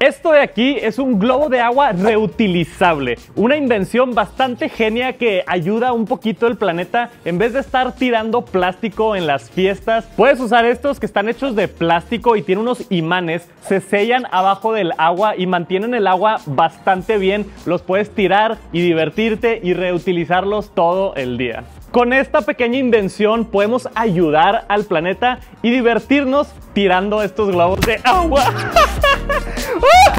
Esto de aquí es un globo de agua reutilizable, una invención bastante genia que ayuda un poquito el planeta. En vez de estar tirando plástico en las fiestas, puedes usar estos que están hechos de plástico y tienen unos imanes, se sellan abajo del agua y mantienen el agua bastante bien. Los puedes tirar y divertirte y reutilizarlos todo el día. Con esta pequeña invención podemos ayudar al planeta y divertirnos tirando estos globos de agua. Woo!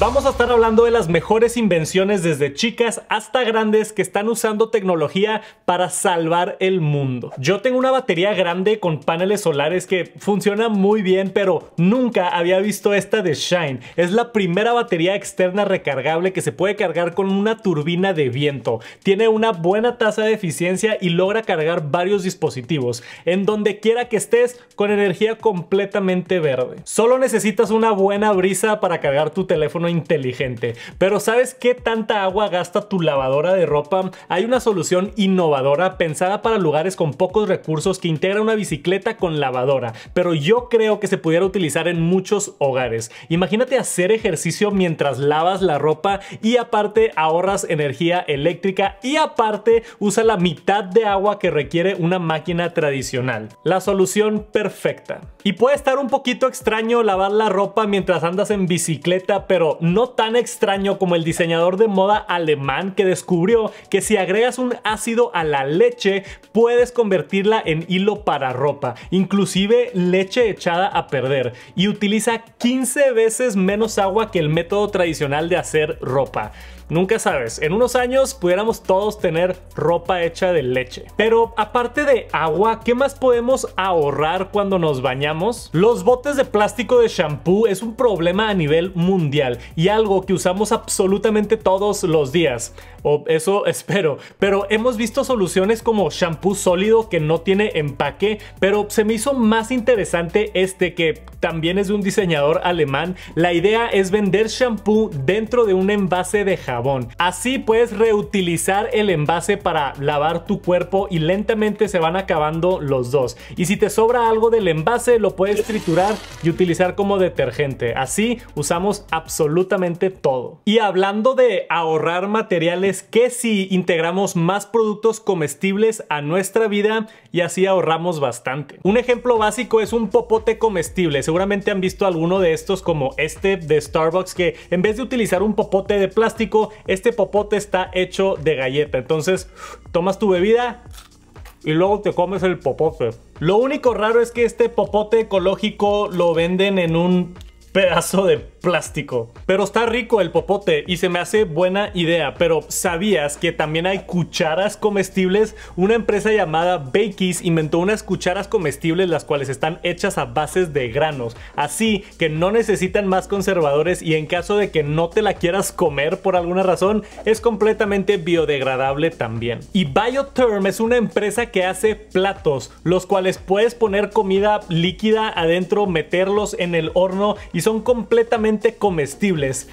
Vamos a estar hablando de las mejores invenciones desde chicas hasta grandes que están usando tecnología para salvar el mundo. Yo tengo una batería grande con paneles solares que funciona muy bien, pero nunca había visto esta de Shine. Es la primera batería externa recargable que se puede cargar con una turbina de viento. Tiene una buena tasa de eficiencia y logra cargar varios dispositivos en donde quiera que estés con energía completamente verde. Solo necesitas una buena brisa para cargar tu teléfono inteligente. Pero ¿sabes qué tanta agua gasta tu lavadora de ropa? Hay una solución innovadora pensada para lugares con pocos recursos que integra una bicicleta con lavadora, pero yo creo que se pudiera utilizar en muchos hogares. Imagínate hacer ejercicio mientras lavas la ropa y aparte ahorras energía eléctrica y aparte usa la mitad de agua que requiere una máquina tradicional. La solución perfecta. Y puede estar un poquito extraño lavar la ropa mientras andas en bicicleta, pero no tan extraño como el diseñador de moda alemán que descubrió que si agregas un ácido a la leche puedes convertirla en hilo para ropa, inclusive leche echada a perder, y utiliza 15 veces menos agua que el método tradicional de hacer ropa. Nunca sabes, en unos años pudiéramos todos tener ropa hecha de leche. Pero aparte de agua, ¿qué más podemos ahorrar cuando nos bañamos? Los botes de plástico de shampoo es un problema a nivel mundial y algo que usamos absolutamente todos los días. O eso espero. Pero hemos visto soluciones como shampoo sólido que no tiene empaque, pero se me hizo más interesante este que también es de un diseñador alemán. La idea es vender shampoo dentro de un envase de jabón. Así puedes reutilizar el envase para lavar tu cuerpo y lentamente se van acabando los dos. Y si te sobra algo del envase, lo puedes triturar y utilizar como detergente. Así usamos absolutamente todo. Y hablando de ahorrar materiales es que si integramos más productos comestibles a nuestra vida y así ahorramos bastante. Un ejemplo básico es un popote comestible. Seguramente han visto alguno de estos como este de Starbucks que en vez de utilizar un popote de plástico, este popote está hecho de galleta. Entonces tomas tu bebida y luego te comes el popote. Lo único raro es que este popote ecológico lo venden en un pedazo de plástico. Pero está rico el popote y se me hace buena idea. Pero ¿sabías que también hay cucharas comestibles? Una empresa llamada Bakeys inventó unas cucharas comestibles las cuales están hechas a bases de granos. Así que no necesitan más conservadores y en caso de que no te la quieras comer por alguna razón, es completamente biodegradable también. Y Bioterm es una empresa que hace platos, los cuales puedes poner comida líquida adentro, meterlos en el horno y son completamente comestibles.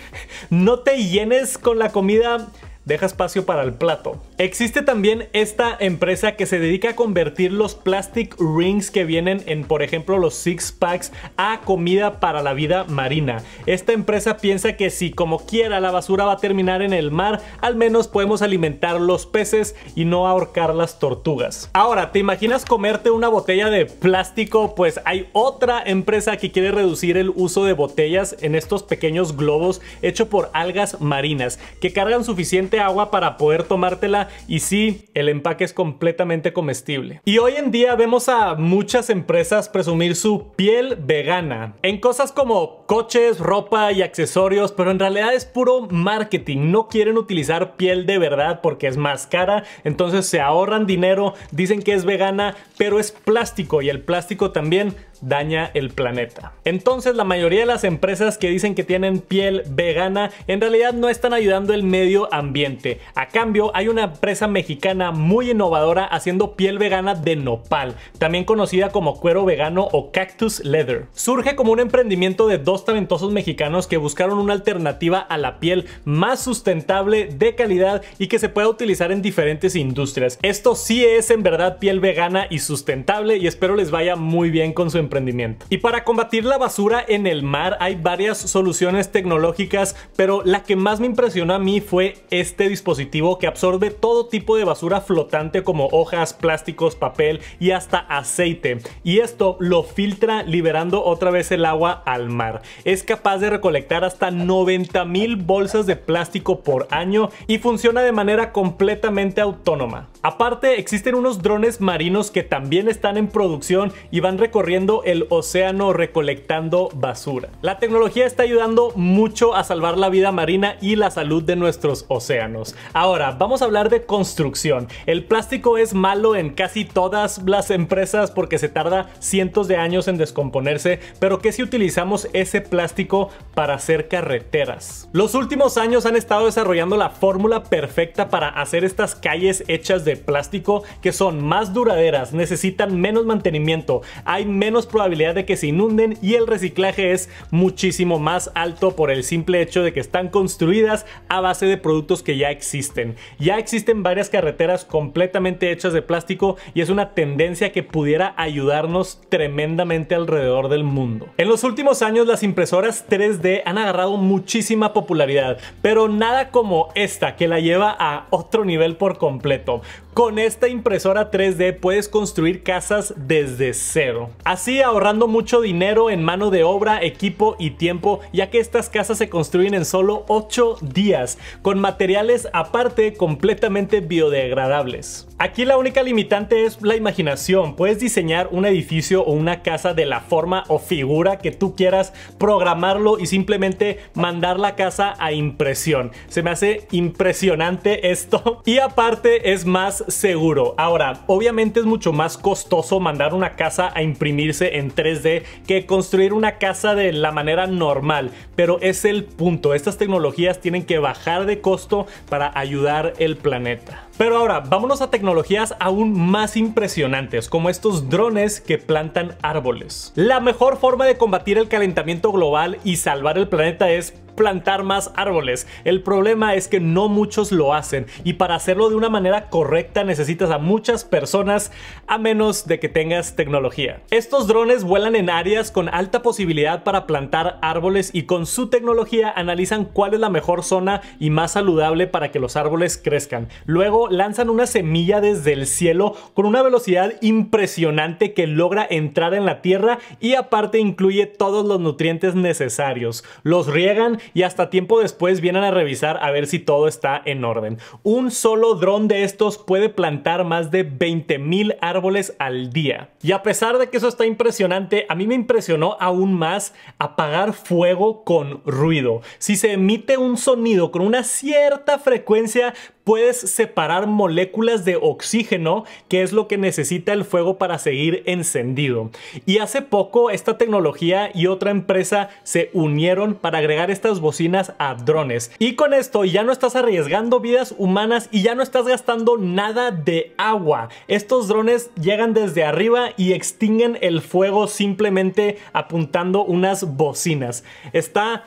No te llenes con la comida deja espacio para el plato. Existe también esta empresa que se dedica a convertir los plastic rings que vienen en, por ejemplo, los six packs a comida para la vida marina. Esta empresa piensa que si como quiera la basura va a terminar en el mar, al menos podemos alimentar los peces y no ahorcar las tortugas. Ahora, ¿te imaginas comerte una botella de plástico? Pues hay otra empresa que quiere reducir el uso de botellas en estos pequeños globos hecho por algas marinas que cargan suficiente este agua para poder tomártela y sí, el empaque es completamente comestible. Y hoy en día vemos a muchas empresas presumir su piel vegana en cosas como coches, ropa y accesorios, pero en realidad es puro marketing. No quieren utilizar piel de verdad porque es más cara, entonces se ahorran dinero, dicen que es vegana, pero es plástico y el plástico también daña el planeta. Entonces la mayoría de las empresas que dicen que tienen piel vegana en realidad no están ayudando el medio ambiente. A cambio hay una empresa mexicana muy innovadora haciendo piel vegana de nopal, también conocida como cuero vegano o cactus leather. Surge como un emprendimiento de dos talentosos mexicanos que buscaron una alternativa a la piel más sustentable, de calidad y que se pueda utilizar en diferentes industrias. Esto sí es en verdad piel vegana y sustentable y espero les vaya muy bien con su emprendimiento emprendimiento. Y para combatir la basura en el mar hay varias soluciones tecnológicas, pero la que más me impresionó a mí fue este dispositivo que absorbe todo tipo de basura flotante como hojas, plásticos, papel y hasta aceite. Y esto lo filtra liberando otra vez el agua al mar. Es capaz de recolectar hasta 90 mil bolsas de plástico por año y funciona de manera completamente autónoma. Aparte, existen unos drones marinos que también están en producción y van recorriendo el océano recolectando basura. La tecnología está ayudando mucho a salvar la vida marina y la salud de nuestros océanos. Ahora, vamos a hablar de construcción. El plástico es malo en casi todas las empresas porque se tarda cientos de años en descomponerse, pero ¿qué si utilizamos ese plástico para hacer carreteras? Los últimos años han estado desarrollando la fórmula perfecta para hacer estas calles hechas de plástico que son más duraderas, necesitan menos mantenimiento, hay menos probabilidad de que se inunden y el reciclaje es muchísimo más alto por el simple hecho de que están construidas a base de productos que ya existen. Ya existen varias carreteras completamente hechas de plástico y es una tendencia que pudiera ayudarnos tremendamente alrededor del mundo. En los últimos años las impresoras 3D han agarrado muchísima popularidad, pero nada como esta que la lleva a otro nivel por completo. Con esta impresora 3D puedes construir casas desde cero. Así ahorrando mucho dinero en mano de obra, equipo y tiempo, ya que estas casas se construyen en solo 8 días, con materiales aparte completamente biodegradables. Aquí la única limitante es la imaginación, puedes diseñar un edificio o una casa de la forma o figura que tú quieras, programarlo y simplemente mandar la casa a impresión. Se me hace impresionante esto y aparte es más seguro. Ahora, obviamente es mucho más costoso mandar una casa a imprimirse en 3D que construir una casa de la manera normal, pero es el punto, estas tecnologías tienen que bajar de costo para ayudar el planeta. Pero ahora, vámonos a tecnologías aún más impresionantes, como estos drones que plantan árboles. La mejor forma de combatir el calentamiento global y salvar el planeta es plantar más árboles. El problema es que no muchos lo hacen y para hacerlo de una manera correcta necesitas a muchas personas a menos de que tengas tecnología. Estos drones vuelan en áreas con alta posibilidad para plantar árboles y con su tecnología analizan cuál es la mejor zona y más saludable para que los árboles crezcan. Luego lanzan una semilla desde el cielo con una velocidad impresionante que logra entrar en la tierra y aparte incluye todos los nutrientes necesarios. Los riegan y hasta tiempo después vienen a revisar a ver si todo está en orden. Un solo dron de estos puede plantar más de 20.000 árboles al día. Y a pesar de que eso está impresionante, a mí me impresionó aún más apagar fuego con ruido. Si se emite un sonido con una cierta frecuencia, puedes separar moléculas de oxígeno, que es lo que necesita el fuego para seguir encendido. Y hace poco esta tecnología y otra empresa se unieron para agregar estas bocinas a drones. Y con esto ya no estás arriesgando vidas humanas y ya no estás gastando nada de agua. Estos drones llegan desde arriba y extinguen el fuego simplemente apuntando unas bocinas. Está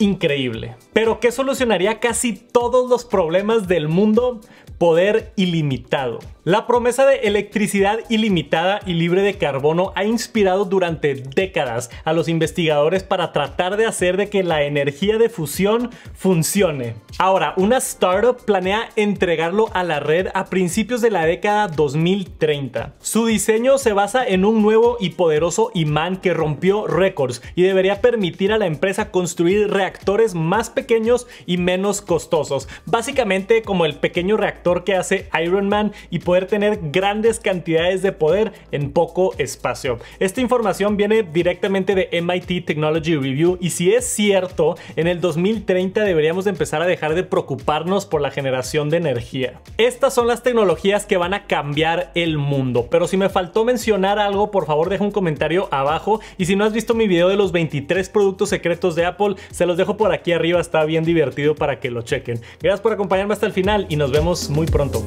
increíble, pero que solucionaría casi todos los problemas del mundo, poder ilimitado. La promesa de electricidad ilimitada y libre de carbono ha inspirado durante décadas a los investigadores para tratar de hacer de que la energía de fusión funcione. Ahora, una startup planea entregarlo a la red a principios de la década 2030. Su diseño se basa en un nuevo y poderoso imán que rompió récords y debería permitir a la empresa construir reactores más pequeños y menos costosos, básicamente como el pequeño reactor que hace Iron Man y poder tener grandes cantidades de poder en poco espacio. Esta información viene directamente de MIT Technology Review y si es cierto, en el 2030 deberíamos empezar a dejar de preocuparnos por la generación de energía. Estas son las tecnologías que van a cambiar el mundo, pero si me faltó mencionar algo, por favor deja un comentario abajo y si no has visto mi video de los 23 productos secretos de Apple, se los dejo por aquí arriba, está bien divertido para que lo chequen. Gracias por acompañarme hasta el final y nos vemos muy pronto.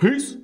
Peace.